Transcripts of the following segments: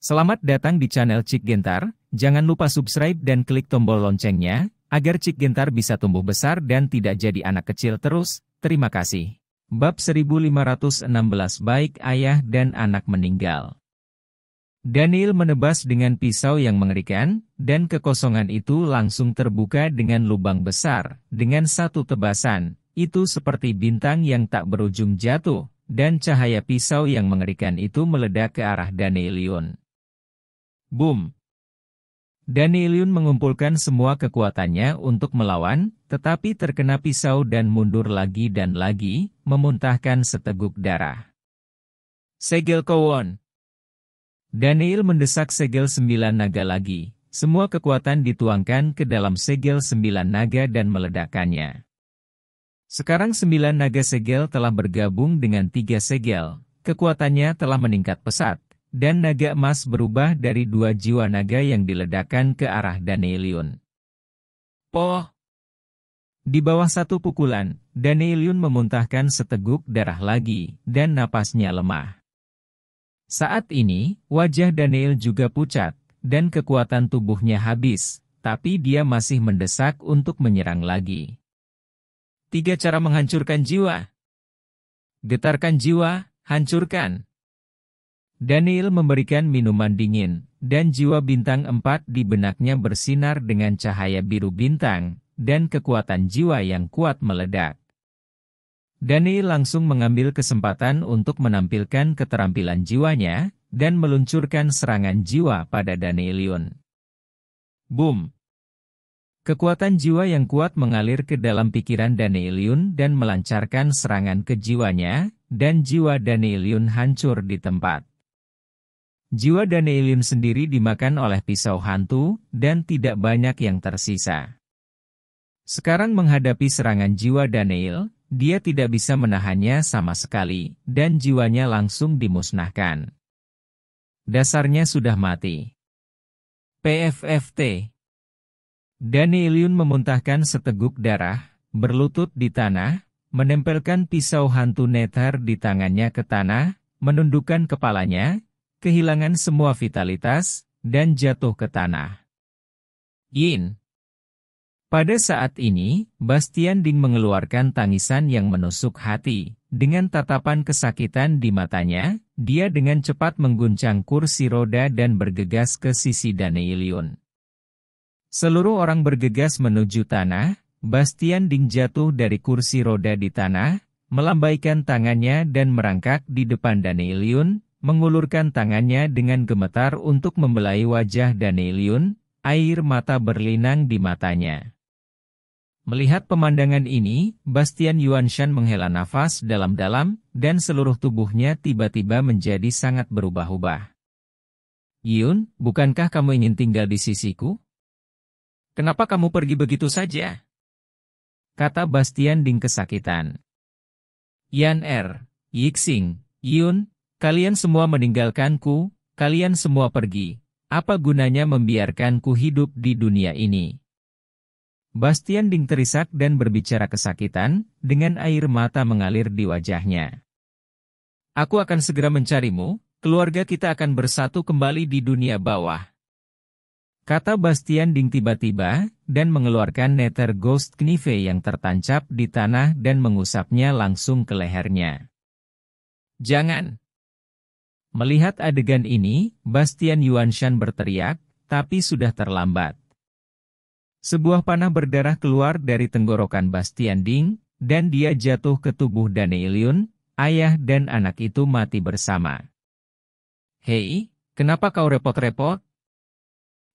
Selamat datang di channel Cik Gentar, jangan lupa subscribe dan klik tombol loncengnya, agar Cik Gentar bisa tumbuh besar dan tidak jadi anak kecil terus, terima kasih. Bab 1516 Baik Ayah dan Anak Meninggal Daniel menebas dengan pisau yang mengerikan, dan kekosongan itu langsung terbuka dengan lubang besar, dengan satu tebasan, itu seperti bintang yang tak berujung jatuh, dan cahaya pisau yang mengerikan itu meledak ke arah Danielion. Boom! Yun mengumpulkan semua kekuatannya untuk melawan, tetapi terkena pisau dan mundur lagi dan lagi, memuntahkan seteguk darah. Segel Kowon Daniel mendesak segel sembilan naga lagi. Semua kekuatan dituangkan ke dalam segel sembilan naga dan meledakannya. Sekarang sembilan naga segel telah bergabung dengan tiga segel. Kekuatannya telah meningkat pesat dan naga emas berubah dari dua jiwa naga yang diledakkan ke arah Danelion. Po. Di bawah satu pukulan, Danelion memuntahkan seteguk darah lagi, dan napasnya lemah. Saat ini, wajah Daniel juga pucat, dan kekuatan tubuhnya habis, tapi dia masih mendesak untuk menyerang lagi. Tiga cara menghancurkan jiwa. Getarkan jiwa, hancurkan. Daniel memberikan minuman dingin, dan jiwa bintang empat di benaknya bersinar dengan cahaya biru bintang, dan kekuatan jiwa yang kuat meledak. Daniel langsung mengambil kesempatan untuk menampilkan keterampilan jiwanya, dan meluncurkan serangan jiwa pada Danielion. Boom! Kekuatan jiwa yang kuat mengalir ke dalam pikiran Danielion dan melancarkan serangan ke jiwanya, dan jiwa Danielion hancur di tempat. Jiwa Danelim sendiri dimakan oleh pisau hantu, dan tidak banyak yang tersisa. Sekarang menghadapi serangan jiwa Daniel, dia tidak bisa menahannya sama sekali, dan jiwanya langsung dimusnahkan. Dasarnya sudah mati. PFFT Danielion memuntahkan seteguk darah, berlutut di tanah, menempelkan pisau hantu netar di tangannya ke tanah, menundukkan kepalanya, kehilangan semua vitalitas, dan jatuh ke tanah. Yin Pada saat ini, Bastian Ding mengeluarkan tangisan yang menusuk hati. Dengan tatapan kesakitan di matanya, dia dengan cepat mengguncang kursi roda dan bergegas ke sisi Daniilion. Seluruh orang bergegas menuju tanah, Bastian Ding jatuh dari kursi roda di tanah, melambaikan tangannya dan merangkak di depan Daniilion mengulurkan tangannya dengan gemetar untuk membelai wajah Danielion, air mata berlinang di matanya. Melihat pemandangan ini, Bastian Yuanshan menghela nafas dalam-dalam, dan seluruh tubuhnya tiba-tiba menjadi sangat berubah-ubah. Yun, bukankah kamu ingin tinggal di sisiku? Kenapa kamu pergi begitu saja? Kata Bastian Ding kesakitan. Yan Er, Yixing, Yun, Kalian semua meninggalkanku, kalian semua pergi. Apa gunanya membiarkanku hidup di dunia ini? Bastian Ding terisak dan berbicara kesakitan, dengan air mata mengalir di wajahnya. Aku akan segera mencarimu, keluarga kita akan bersatu kembali di dunia bawah. Kata Bastian Ding tiba-tiba, dan mengeluarkan nether ghost knife yang tertancap di tanah dan mengusapnya langsung ke lehernya. Jangan! Melihat adegan ini, Bastian Yuanshan berteriak, tapi sudah terlambat. Sebuah panah berdarah keluar dari tenggorokan Bastian Ding, dan dia jatuh ke tubuh Danielion. ayah dan anak itu mati bersama. Hei, kenapa kau repot-repot?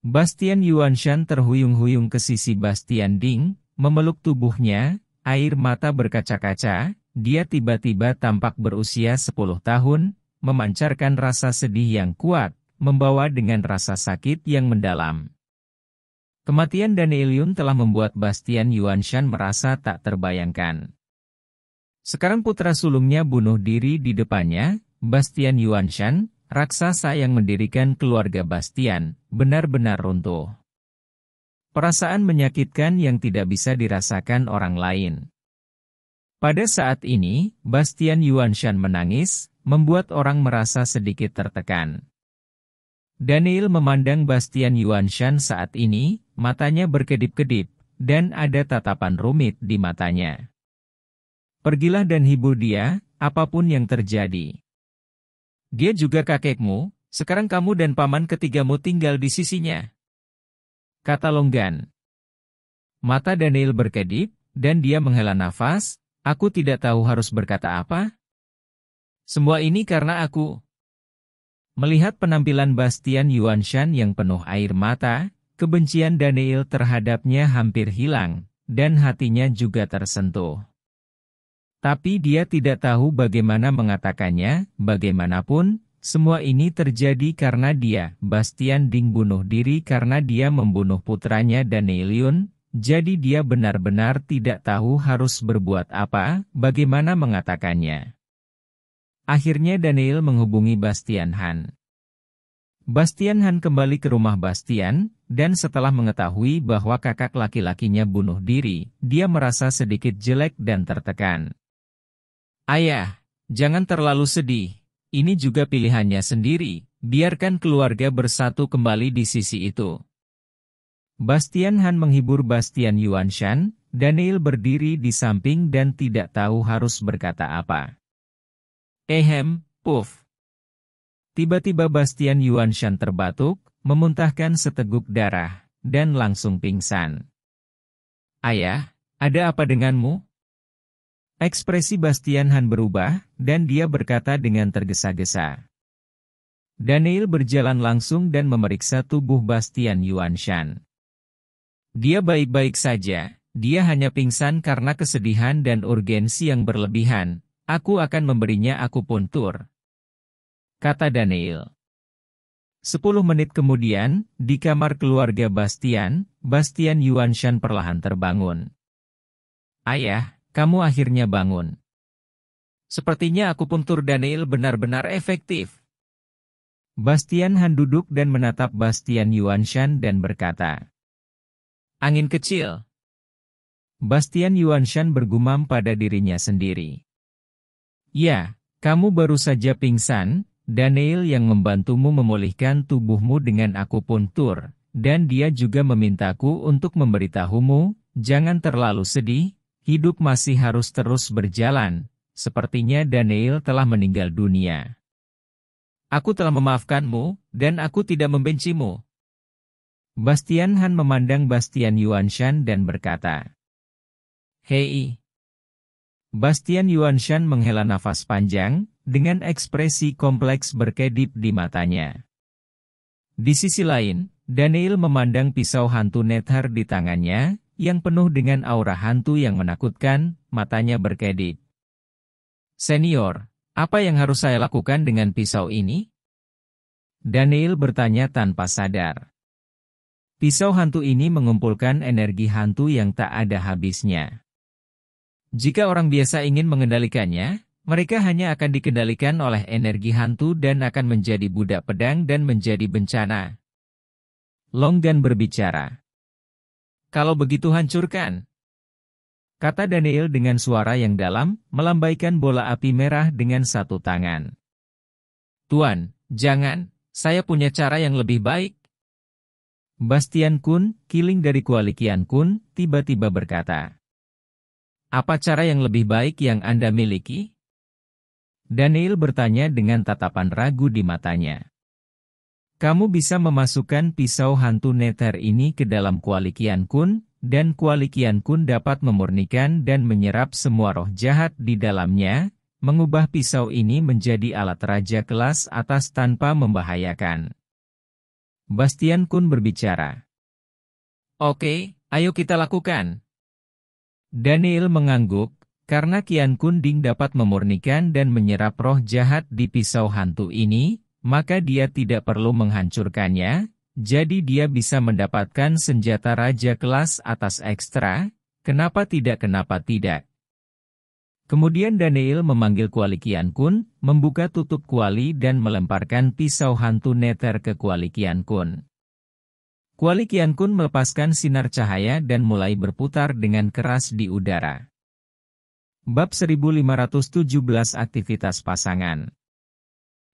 Bastian Yuanshan terhuyung-huyung ke sisi Bastian Ding, memeluk tubuhnya, air mata berkaca-kaca, dia tiba-tiba tampak berusia 10 tahun, memancarkan rasa sedih yang kuat, membawa dengan rasa sakit yang mendalam. Kematian Yun telah membuat Bastian Yuanshan merasa tak terbayangkan. Sekarang putra sulungnya bunuh diri di depannya, Bastian Yuanshan, raksasa yang mendirikan keluarga Bastian, benar-benar runtuh. Perasaan menyakitkan yang tidak bisa dirasakan orang lain. Pada saat ini, Bastian Yuan Shan menangis, membuat orang merasa sedikit tertekan. Daniel memandang Bastian Yuan Shan saat ini, matanya berkedip-kedip, dan ada tatapan rumit di matanya. Pergilah dan hibur dia, apapun yang terjadi. Dia juga kakekmu, sekarang kamu dan paman ketigamu tinggal di sisinya. Kata Longgan. Mata Daniel berkedip, dan dia menghela nafas, Aku tidak tahu harus berkata apa. Semua ini karena aku melihat penampilan Bastian Yuan Shan yang penuh air mata, kebencian Daniel terhadapnya hampir hilang, dan hatinya juga tersentuh. Tapi dia tidak tahu bagaimana mengatakannya, bagaimanapun, semua ini terjadi karena dia, Bastian Ding bunuh diri karena dia membunuh putranya Daniel Yun. Jadi dia benar-benar tidak tahu harus berbuat apa, bagaimana mengatakannya. Akhirnya Daniel menghubungi Bastian Han. Bastian Han kembali ke rumah Bastian, dan setelah mengetahui bahwa kakak laki-lakinya bunuh diri, dia merasa sedikit jelek dan tertekan. Ayah, jangan terlalu sedih, ini juga pilihannya sendiri, biarkan keluarga bersatu kembali di sisi itu. Bastian Han menghibur Bastian yuan shan Daniel berdiri di samping dan tidak tahu harus berkata apa. Ehem, puff Tiba-tiba Bastian yuan shan terbatuk, memuntahkan seteguk darah, dan langsung pingsan. Ayah, ada apa denganmu? Ekspresi Bastian Han berubah, dan dia berkata dengan tergesa-gesa. Daniel berjalan langsung dan memeriksa tubuh Bastian yuan shan. Dia baik-baik saja, dia hanya pingsan karena kesedihan dan urgensi yang berlebihan, aku akan memberinya akupuntur. Kata Daniel. Sepuluh menit kemudian, di kamar keluarga Bastian, Bastian Yuanshan perlahan terbangun. Ayah, kamu akhirnya bangun. Sepertinya akupuntur Daniel benar-benar efektif. Bastian Han duduk dan menatap Bastian Yuanshan dan berkata, Angin kecil. Bastian Yuanshan bergumam pada dirinya sendiri. Ya, kamu baru saja pingsan, Daniel yang membantumu memulihkan tubuhmu dengan aku tur. dan dia juga memintaku untuk memberitahumu, jangan terlalu sedih, hidup masih harus terus berjalan, sepertinya Daniel telah meninggal dunia. Aku telah memaafkanmu, dan aku tidak membencimu. Bastian Han memandang Bastian shan dan berkata, Hei! Bastian shan menghela nafas panjang, dengan ekspresi kompleks berkedip di matanya. Di sisi lain, Daniel memandang pisau hantu Nethar di tangannya, yang penuh dengan aura hantu yang menakutkan, matanya berkedip. Senior, apa yang harus saya lakukan dengan pisau ini? Daniel bertanya tanpa sadar. Pisau hantu ini mengumpulkan energi hantu yang tak ada habisnya. Jika orang biasa ingin mengendalikannya, mereka hanya akan dikendalikan oleh energi hantu dan akan menjadi budak pedang dan menjadi bencana. Longgan berbicara. Kalau begitu hancurkan. Kata Daniel dengan suara yang dalam, melambaikan bola api merah dengan satu tangan. Tuan, jangan, saya punya cara yang lebih baik. Bastian Kun, killing dari Kualikian Kun, tiba-tiba berkata. Apa cara yang lebih baik yang Anda miliki? Daniel bertanya dengan tatapan ragu di matanya. Kamu bisa memasukkan pisau hantu neter ini ke dalam Kualikian Kun, dan Kualikian Kun dapat memurnikan dan menyerap semua roh jahat di dalamnya, mengubah pisau ini menjadi alat raja kelas atas tanpa membahayakan. Bastian Kun berbicara. Oke, ayo kita lakukan. Daniel mengangguk, karena Kian Kun Ding dapat memurnikan dan menyerap roh jahat di pisau hantu ini, maka dia tidak perlu menghancurkannya, jadi dia bisa mendapatkan senjata raja kelas atas ekstra, kenapa tidak kenapa tidak. Kemudian Daniel memanggil kuali Kian Kun, membuka tutup kuali dan melemparkan pisau hantu neter ke kuali Kian Kun. Kuali Kian Kun melepaskan sinar cahaya dan mulai berputar dengan keras di udara. Bab 1517 Aktivitas Pasangan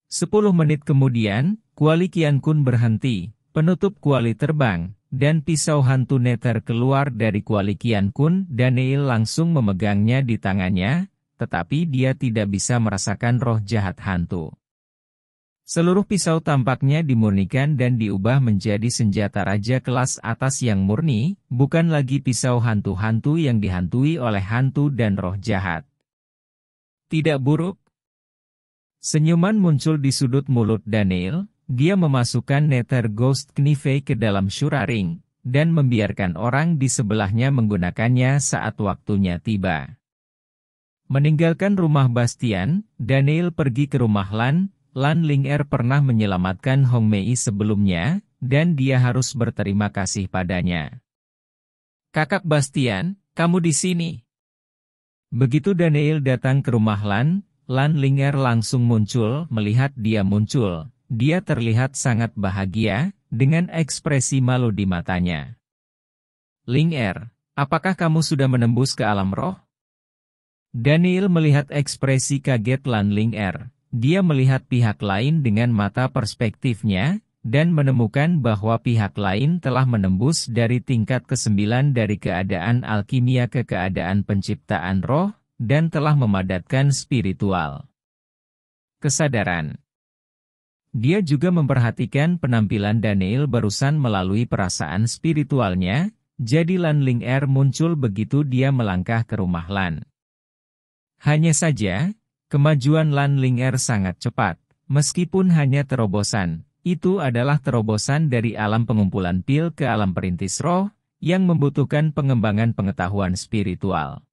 10 menit kemudian, kuali Kian Kun berhenti, penutup kuali terbang, dan pisau hantu Nether keluar dari kuali Kian Kun, Neil langsung memegangnya di tangannya, tetapi dia tidak bisa merasakan roh jahat hantu. Seluruh pisau tampaknya dimurnikan dan diubah menjadi senjata raja kelas atas yang murni, bukan lagi pisau hantu-hantu yang dihantui oleh hantu dan roh jahat. Tidak buruk. Senyuman muncul di sudut mulut Daniel, dia memasukkan Nether Ghost Knife ke dalam Shuraring, dan membiarkan orang di sebelahnya menggunakannya saat waktunya tiba. Meninggalkan rumah Bastian, Daniel pergi ke rumah Lan, Lan Ling'er pernah menyelamatkan Hong Mei sebelumnya, dan dia harus berterima kasih padanya. Kakak Bastian, kamu di sini. Begitu Daniel datang ke rumah Lan, Lan Ling'er langsung muncul, melihat dia muncul, dia terlihat sangat bahagia, dengan ekspresi malu di matanya. Ling Er, apakah kamu sudah menembus ke alam roh? Daniel melihat ekspresi kaget Lan Ling Er. Dia melihat pihak lain dengan mata perspektifnya, dan menemukan bahwa pihak lain telah menembus dari tingkat ke-9 dari keadaan alkimia ke keadaan penciptaan roh, dan telah memadatkan spiritual. Kesadaran dia juga memperhatikan penampilan Daniel barusan melalui perasaan spiritualnya, jadi Lan Ling Er muncul begitu dia melangkah ke rumah Lan. Hanya saja, kemajuan Lan Ling Er sangat cepat, meskipun hanya terobosan. Itu adalah terobosan dari alam pengumpulan pil ke alam perintis roh, yang membutuhkan pengembangan pengetahuan spiritual.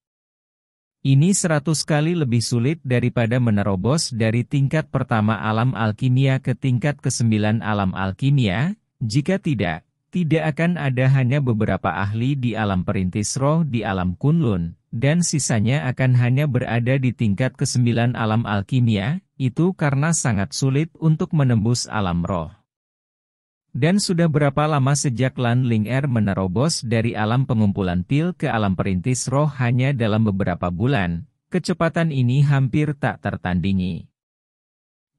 Ini seratus kali lebih sulit daripada menerobos dari tingkat pertama alam alkimia ke tingkat kesembilan alam alkimia, jika tidak, tidak akan ada hanya beberapa ahli di alam perintis roh di alam kunlun, dan sisanya akan hanya berada di tingkat kesembilan alam alkimia, itu karena sangat sulit untuk menembus alam roh. Dan sudah berapa lama sejak Lan Ling Er menerobos dari alam pengumpulan pil ke alam perintis roh hanya dalam beberapa bulan, kecepatan ini hampir tak tertandingi.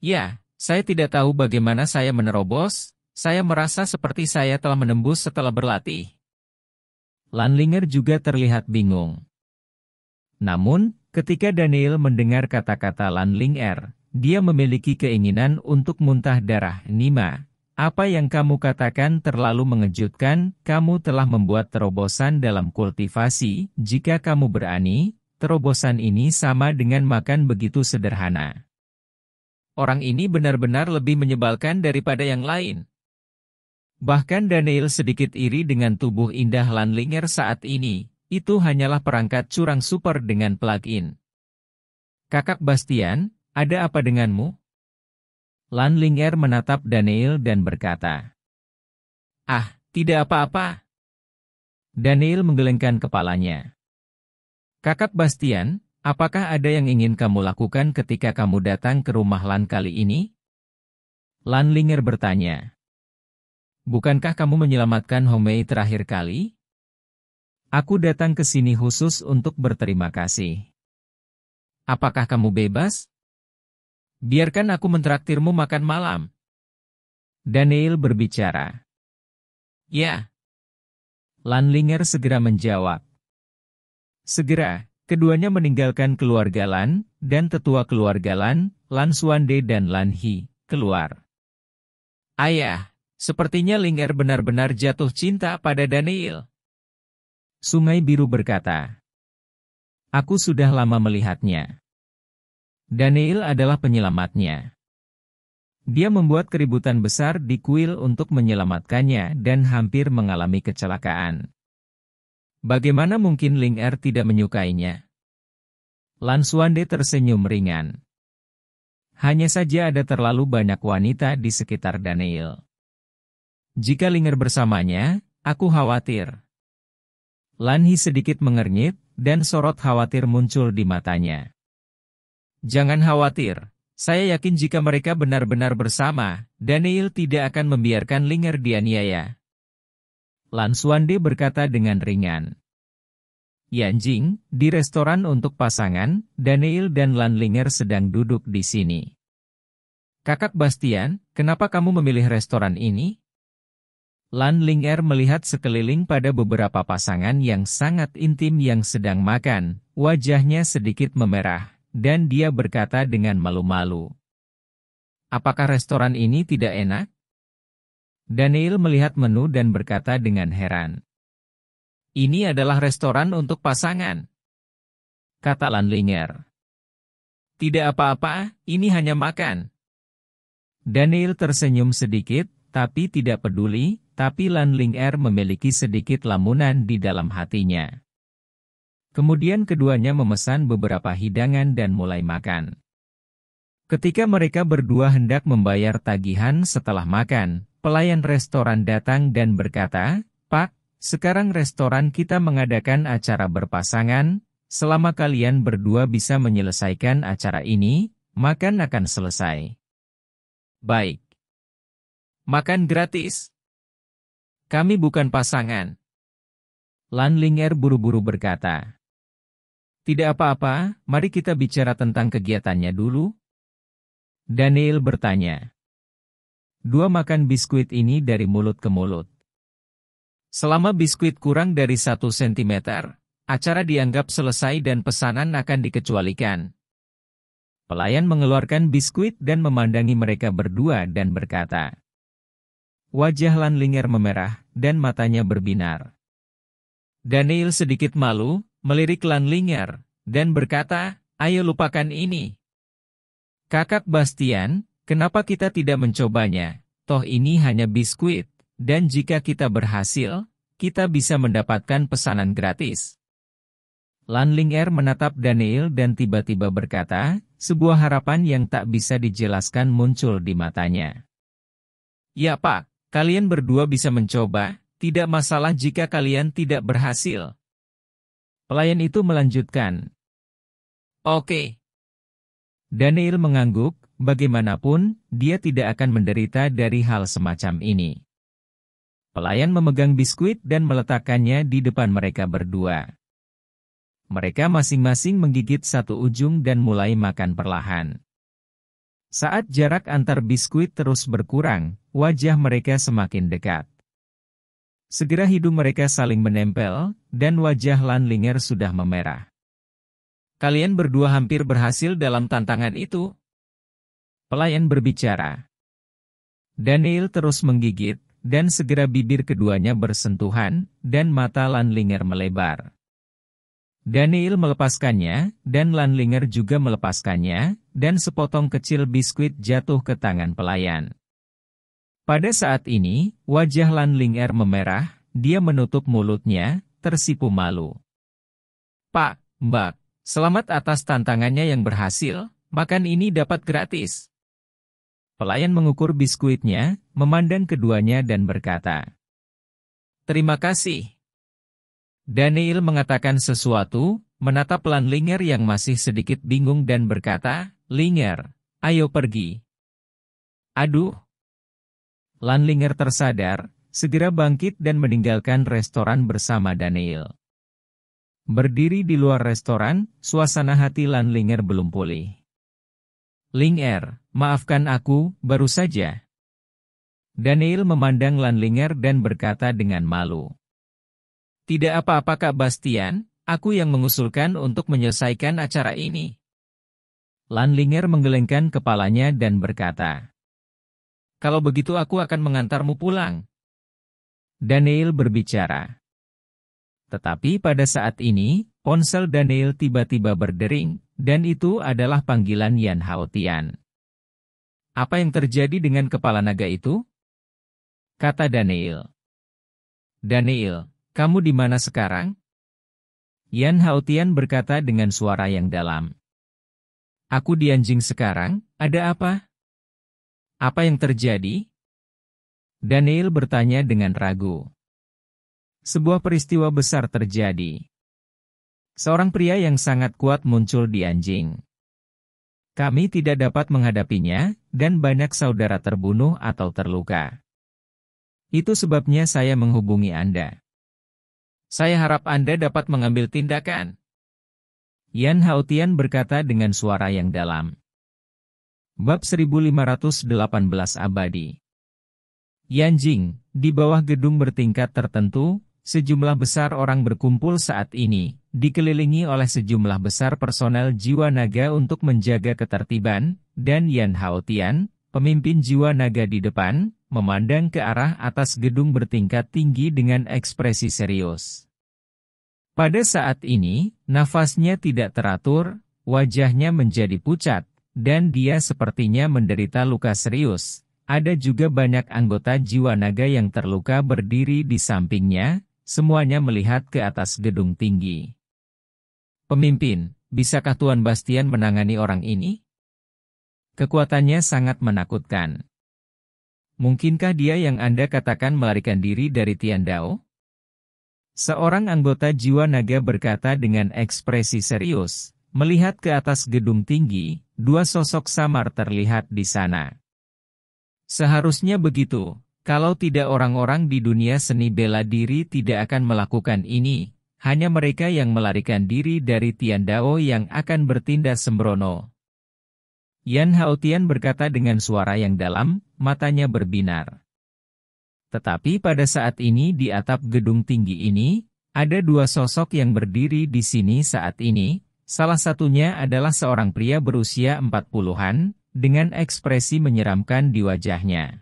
Ya, saya tidak tahu bagaimana saya menerobos, saya merasa seperti saya telah menembus setelah berlatih. Lan Linger juga terlihat bingung. Namun, ketika Daniel mendengar kata-kata Lan Linger, dia memiliki keinginan untuk muntah darah Nima, apa yang kamu katakan terlalu mengejutkan, kamu telah membuat terobosan dalam kultivasi, jika kamu berani, terobosan ini sama dengan makan begitu sederhana. Orang ini benar-benar lebih menyebalkan daripada yang lain. Bahkan Daniel sedikit iri dengan tubuh indah Lanlinger saat ini, itu hanyalah perangkat curang super dengan plug-in. Kakak Bastian, ada apa denganmu? Lan Linger menatap Daniel dan berkata, Ah, tidak apa-apa. Daniel menggelengkan kepalanya. Kakak Bastian, apakah ada yang ingin kamu lakukan ketika kamu datang ke rumah Lan kali ini? Lan Linger bertanya. Bukankah kamu menyelamatkan Homei terakhir kali? Aku datang ke sini khusus untuk berterima kasih. Apakah kamu bebas? Biarkan aku mentraktirmu makan malam. Daniel berbicara. Ya. Lanlinger segera menjawab. Segera, keduanya meninggalkan keluarga Lan, dan tetua keluarga Lan, Lan Suande dan Lan Hi, keluar. Ayah, sepertinya Linger benar-benar jatuh cinta pada Daniel. Sungai Biru berkata, Aku sudah lama melihatnya. Daniel adalah penyelamatnya. Dia membuat keributan besar di kuil untuk menyelamatkannya dan hampir mengalami kecelakaan. Bagaimana mungkin Ling Er tidak menyukainya? Suande tersenyum ringan. Hanya saja ada terlalu banyak wanita di sekitar Daniel. Jika Linger bersamanya, aku khawatir. Lanhi sedikit mengernyit, dan sorot khawatir muncul di matanya. Jangan khawatir, saya yakin jika mereka benar-benar bersama, Daniel tidak akan membiarkan Linger dianiaya. Lansuande berkata dengan ringan. Yanjing, di restoran untuk pasangan, Daniel dan Lan Ling'er sedang duduk di sini. Kakak Bastian, kenapa kamu memilih restoran ini? Lan Ling'er melihat sekeliling pada beberapa pasangan yang sangat intim yang sedang makan, wajahnya sedikit memerah dan dia berkata dengan malu-malu. Apakah restoran ini tidak enak? Daniel melihat menu dan berkata dengan heran. Ini adalah restoran untuk pasangan. Kata Lan Lanlinger. Tidak apa-apa, ini hanya makan. Daniel tersenyum sedikit, tapi tidak peduli, tapi Lan Lanlinger memiliki sedikit lamunan di dalam hatinya. Kemudian keduanya memesan beberapa hidangan dan mulai makan. Ketika mereka berdua hendak membayar tagihan setelah makan, pelayan restoran datang dan berkata, Pak, sekarang restoran kita mengadakan acara berpasangan, selama kalian berdua bisa menyelesaikan acara ini, makan akan selesai. Baik. Makan gratis. Kami bukan pasangan. Lan Linger buru-buru berkata. Tidak apa-apa, mari kita bicara tentang kegiatannya dulu. Daniel bertanya. Dua makan biskuit ini dari mulut ke mulut. Selama biskuit kurang dari satu cm, acara dianggap selesai dan pesanan akan dikecualikan. Pelayan mengeluarkan biskuit dan memandangi mereka berdua dan berkata, Wajah Lan Ling'er memerah dan matanya berbinar. Daniel sedikit malu, melirik Lan Ling'er dan berkata, ayo lupakan ini. Kakak Bastian, kenapa kita tidak mencobanya? Toh ini hanya biskuit, dan jika kita berhasil, kita bisa mendapatkan pesanan gratis. Lan Ling'er menatap Daniel dan tiba-tiba berkata, sebuah harapan yang tak bisa dijelaskan muncul di matanya. Ya pak, kalian berdua bisa mencoba, tidak masalah jika kalian tidak berhasil. Pelayan itu melanjutkan. Oke. Daniel mengangguk, bagaimanapun, dia tidak akan menderita dari hal semacam ini. Pelayan memegang biskuit dan meletakkannya di depan mereka berdua. Mereka masing-masing menggigit satu ujung dan mulai makan perlahan. Saat jarak antar biskuit terus berkurang, wajah mereka semakin dekat. Segera hidung mereka saling menempel, dan wajah Lanlinger sudah memerah. Kalian berdua hampir berhasil dalam tantangan itu. Pelayan berbicara. Daniel terus menggigit, dan segera bibir keduanya bersentuhan, dan mata Lanlinger melebar. Daniel melepaskannya, dan Lanlinger juga melepaskannya, dan sepotong kecil biskuit jatuh ke tangan pelayan. Pada saat ini, wajah Lan Ling Er memerah, dia menutup mulutnya, tersipu malu. Pak, Mbak, selamat atas tantangannya yang berhasil, makan ini dapat gratis. Pelayan mengukur biskuitnya, memandang keduanya dan berkata, Terima kasih. Daniel mengatakan sesuatu, menatap Lan Linger yang masih sedikit bingung dan berkata, Linger, ayo pergi. Aduh, Lanlinger tersadar, segera bangkit dan meninggalkan restoran bersama Daniel. Berdiri di luar restoran, suasana hati Lanlinger belum pulih. Linger, maafkan aku, baru saja. Daniel memandang Lanlinger dan berkata dengan malu. Tidak apa-apa Kak Bastian, aku yang mengusulkan untuk menyelesaikan acara ini. Lanlinger menggelengkan kepalanya dan berkata, kalau begitu aku akan mengantarmu pulang. Daniel berbicara. Tetapi pada saat ini, ponsel Daniel tiba-tiba berdering, dan itu adalah panggilan Yan Haotian. Apa yang terjadi dengan kepala naga itu? Kata Daniel. Daniel, kamu di mana sekarang? Yan Haotian berkata dengan suara yang dalam. Aku di anjing sekarang, ada apa? Apa yang terjadi? Daniel bertanya dengan ragu. Sebuah peristiwa besar terjadi. Seorang pria yang sangat kuat muncul di anjing. Kami tidak dapat menghadapinya, dan banyak saudara terbunuh atau terluka. Itu sebabnya saya menghubungi Anda. Saya harap Anda dapat mengambil tindakan. Yan Hautian berkata dengan suara yang dalam. Bab 1518 Abadi Yanjing, di bawah gedung bertingkat tertentu, sejumlah besar orang berkumpul saat ini, dikelilingi oleh sejumlah besar personel jiwa naga untuk menjaga ketertiban, dan Yan Haotian, pemimpin jiwa naga di depan, memandang ke arah atas gedung bertingkat tinggi dengan ekspresi serius. Pada saat ini, nafasnya tidak teratur, wajahnya menjadi pucat, dan dia sepertinya menderita luka serius. Ada juga banyak anggota jiwa naga yang terluka berdiri di sampingnya, semuanya melihat ke atas gedung tinggi. Pemimpin, bisakah Tuan Bastian menangani orang ini? Kekuatannya sangat menakutkan. Mungkinkah dia yang Anda katakan melarikan diri dari Tian Dao? Seorang anggota jiwa naga berkata dengan ekspresi serius, Melihat ke atas gedung tinggi, dua sosok samar terlihat di sana. Seharusnya begitu, kalau tidak orang-orang di dunia seni bela diri tidak akan melakukan ini, hanya mereka yang melarikan diri dari Tian Dao yang akan bertindak sembrono. Yan Hao Tian berkata dengan suara yang dalam, matanya berbinar. Tetapi pada saat ini di atap gedung tinggi ini, ada dua sosok yang berdiri di sini saat ini, Salah satunya adalah seorang pria berusia 40-an, dengan ekspresi menyeramkan di wajahnya.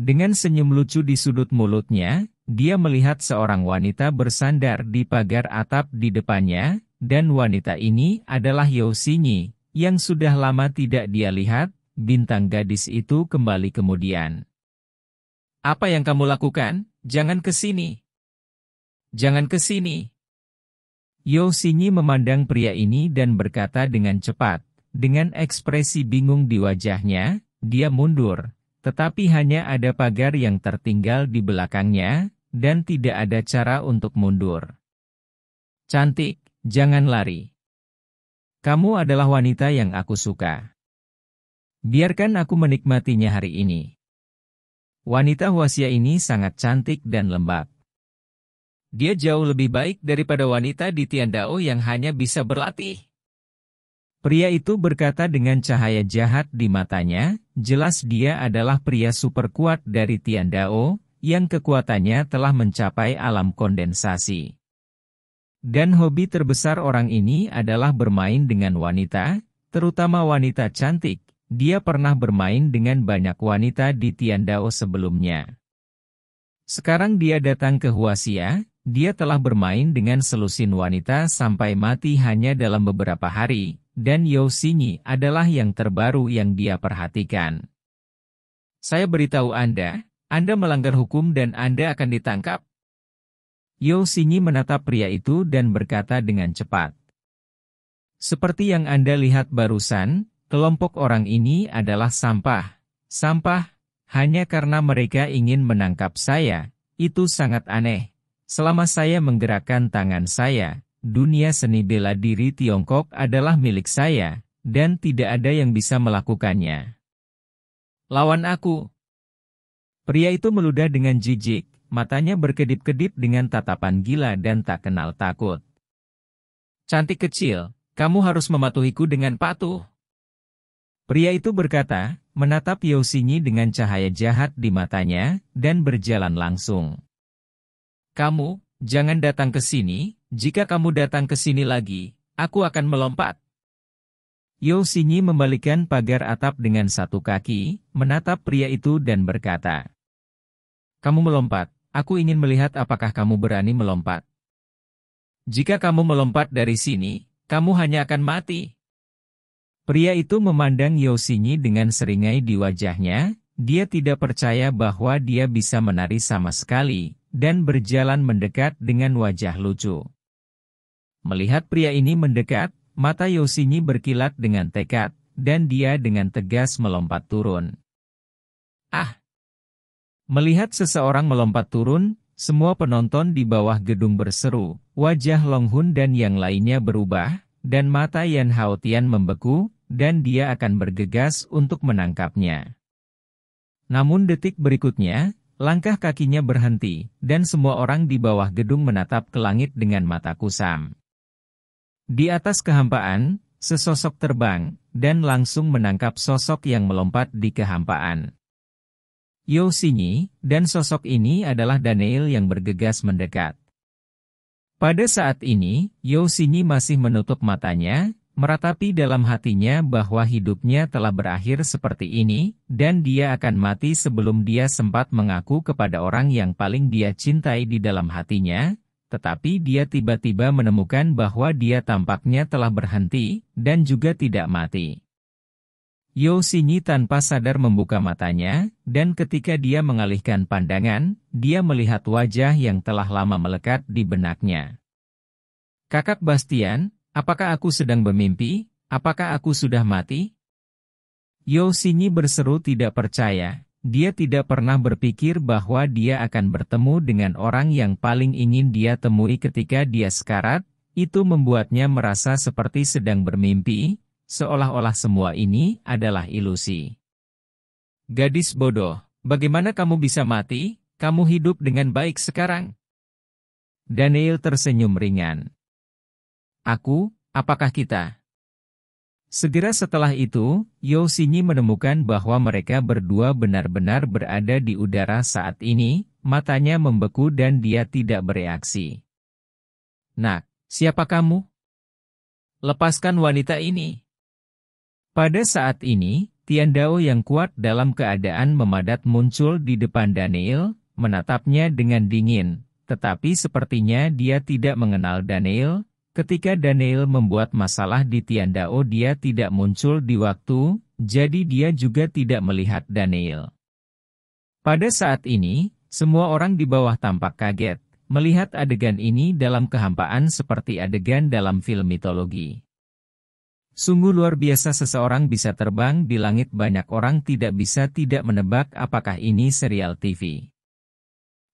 Dengan senyum lucu di sudut mulutnya, dia melihat seorang wanita bersandar di pagar atap di depannya, dan wanita ini adalah Yosini, yang sudah lama tidak dia lihat, bintang gadis itu kembali kemudian. Apa yang kamu lakukan? Jangan ke sini. Jangan ke sini. Yosinyi memandang pria ini dan berkata dengan cepat, dengan ekspresi bingung di wajahnya, dia mundur, tetapi hanya ada pagar yang tertinggal di belakangnya, dan tidak ada cara untuk mundur. Cantik, jangan lari. Kamu adalah wanita yang aku suka. Biarkan aku menikmatinya hari ini. Wanita Wasia ini sangat cantik dan lembab. Dia jauh lebih baik daripada wanita di Tiandao yang hanya bisa berlatih. Pria itu berkata dengan cahaya jahat di matanya, jelas dia adalah pria super kuat dari Tiandao, yang kekuatannya telah mencapai alam kondensasi. Dan hobi terbesar orang ini adalah bermain dengan wanita, terutama wanita cantik. Dia pernah bermain dengan banyak wanita di Tiandao sebelumnya. Sekarang dia datang ke Huasia, dia telah bermain dengan selusin wanita sampai mati hanya dalam beberapa hari, dan Yosini adalah yang terbaru yang dia perhatikan. Saya beritahu Anda, Anda melanggar hukum dan Anda akan ditangkap. Yosini menatap pria itu dan berkata dengan cepat. Seperti yang Anda lihat barusan, kelompok orang ini adalah sampah. Sampah, hanya karena mereka ingin menangkap saya, itu sangat aneh. Selama saya menggerakkan tangan saya, dunia seni bela diri Tiongkok adalah milik saya, dan tidak ada yang bisa melakukannya. Lawan aku. Pria itu meludah dengan jijik, matanya berkedip-kedip dengan tatapan gila dan tak kenal takut. Cantik kecil, kamu harus mematuhiku dengan patuh. Pria itu berkata, menatap Yosinyi dengan cahaya jahat di matanya, dan berjalan langsung. Kamu, jangan datang ke sini, jika kamu datang ke sini lagi, aku akan melompat. Yo Xinyi membalikan pagar atap dengan satu kaki, menatap pria itu dan berkata, Kamu melompat, aku ingin melihat apakah kamu berani melompat. Jika kamu melompat dari sini, kamu hanya akan mati. Pria itu memandang Yo Xinyi dengan seringai di wajahnya, dia tidak percaya bahwa dia bisa menari sama sekali, dan berjalan mendekat dengan wajah lucu. Melihat pria ini mendekat, mata Yoshini berkilat dengan tekad, dan dia dengan tegas melompat turun. Ah! Melihat seseorang melompat turun, semua penonton di bawah gedung berseru, wajah Longhun dan yang lainnya berubah, dan mata Yan Haotian membeku, dan dia akan bergegas untuk menangkapnya. Namun detik berikutnya, Langkah kakinya berhenti, dan semua orang di bawah gedung menatap ke langit dengan mata kusam. Di atas kehampaan, sesosok terbang, dan langsung menangkap sosok yang melompat di kehampaan. Yosinyi, dan sosok ini adalah Daniel yang bergegas mendekat. Pada saat ini, Yosinyi masih menutup matanya, meratapi dalam hatinya bahwa hidupnya telah berakhir seperti ini, dan dia akan mati sebelum dia sempat mengaku kepada orang yang paling dia cintai di dalam hatinya, tetapi dia tiba-tiba menemukan bahwa dia tampaknya telah berhenti, dan juga tidak mati. Yo tanpa sadar membuka matanya, dan ketika dia mengalihkan pandangan, dia melihat wajah yang telah lama melekat di benaknya. Kakak Bastian, Apakah aku sedang bermimpi? Apakah aku sudah mati? Yosinyi berseru tidak percaya. Dia tidak pernah berpikir bahwa dia akan bertemu dengan orang yang paling ingin dia temui ketika dia sekarat, itu membuatnya merasa seperti sedang bermimpi, seolah-olah semua ini adalah ilusi. Gadis bodoh, bagaimana kamu bisa mati? Kamu hidup dengan baik sekarang. Daniel tersenyum ringan aku, apakah kita? Segera setelah itu, Yoshini menemukan bahwa mereka berdua benar-benar berada di udara saat ini, matanya membeku dan dia tidak bereaksi. Nak, siapa kamu? Lepaskan wanita ini. Pada saat ini, Tian Dao yang kuat dalam keadaan memadat muncul di depan Daniel, menatapnya dengan dingin, tetapi sepertinya dia tidak mengenal Daniel, Ketika Daniel membuat masalah di Tiandao oh, dia tidak muncul di waktu, jadi dia juga tidak melihat Daniel. Pada saat ini, semua orang di bawah tampak kaget, melihat adegan ini dalam kehampaan seperti adegan dalam film mitologi. Sungguh luar biasa seseorang bisa terbang di langit banyak orang tidak bisa tidak menebak apakah ini serial TV.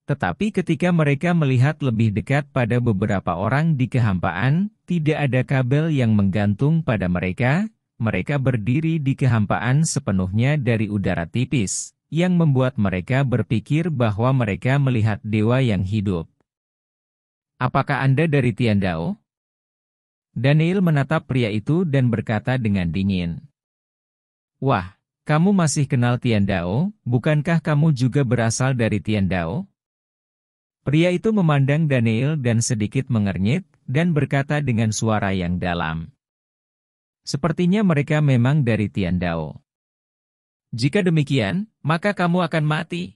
Tetapi ketika mereka melihat lebih dekat pada beberapa orang di kehampaan, tidak ada kabel yang menggantung pada mereka, mereka berdiri di kehampaan sepenuhnya dari udara tipis, yang membuat mereka berpikir bahwa mereka melihat dewa yang hidup. Apakah Anda dari Dao? Daniel menatap pria itu dan berkata dengan dingin. Wah, kamu masih kenal Dao? bukankah kamu juga berasal dari Dao?" Pria itu memandang Daniel dan sedikit mengernyit, dan berkata dengan suara yang dalam. Sepertinya mereka memang dari Tian Dao. Jika demikian, maka kamu akan mati.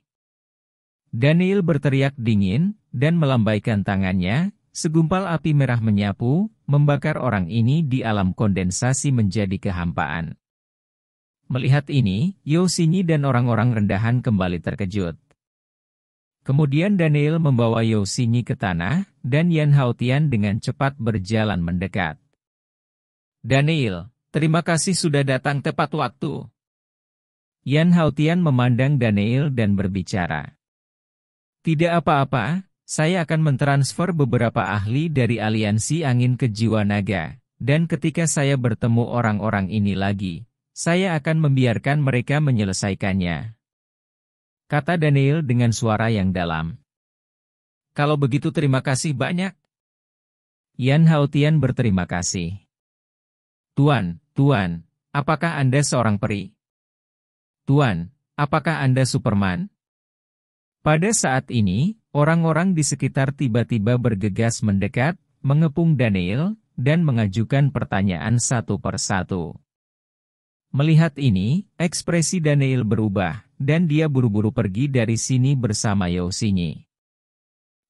Daniel berteriak dingin, dan melambaikan tangannya, segumpal api merah menyapu, membakar orang ini di alam kondensasi menjadi kehampaan. Melihat ini, Yosini dan orang-orang rendahan kembali terkejut. Kemudian Daniel membawa Yosinyi ke tanah, dan Yan Haotian dengan cepat berjalan mendekat. Daniel, terima kasih sudah datang tepat waktu. Yan Haotian memandang Daniel dan berbicara. Tidak apa-apa, saya akan mentransfer beberapa ahli dari aliansi angin ke jiwa naga, dan ketika saya bertemu orang-orang ini lagi, saya akan membiarkan mereka menyelesaikannya. Kata Daniel dengan suara yang dalam. Kalau begitu terima kasih banyak. Yan Haotian berterima kasih. Tuan, Tuan, apakah Anda seorang peri? Tuan, apakah Anda Superman? Pada saat ini, orang-orang di sekitar tiba-tiba bergegas mendekat, mengepung Daniel, dan mengajukan pertanyaan satu per satu. Melihat ini, ekspresi Daniel berubah, dan dia buru-buru pergi dari sini bersama Yoshini.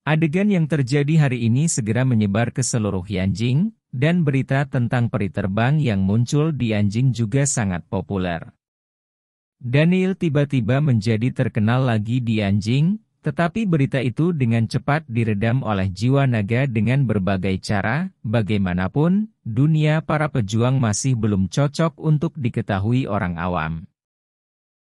Adegan yang terjadi hari ini segera menyebar ke seluruh Yanjing, dan berita tentang peri terbang yang muncul di anjing juga sangat populer. Daniel tiba-tiba menjadi terkenal lagi di anjing, tetapi berita itu dengan cepat diredam oleh jiwa naga dengan berbagai cara, bagaimanapun, dunia para pejuang masih belum cocok untuk diketahui orang awam.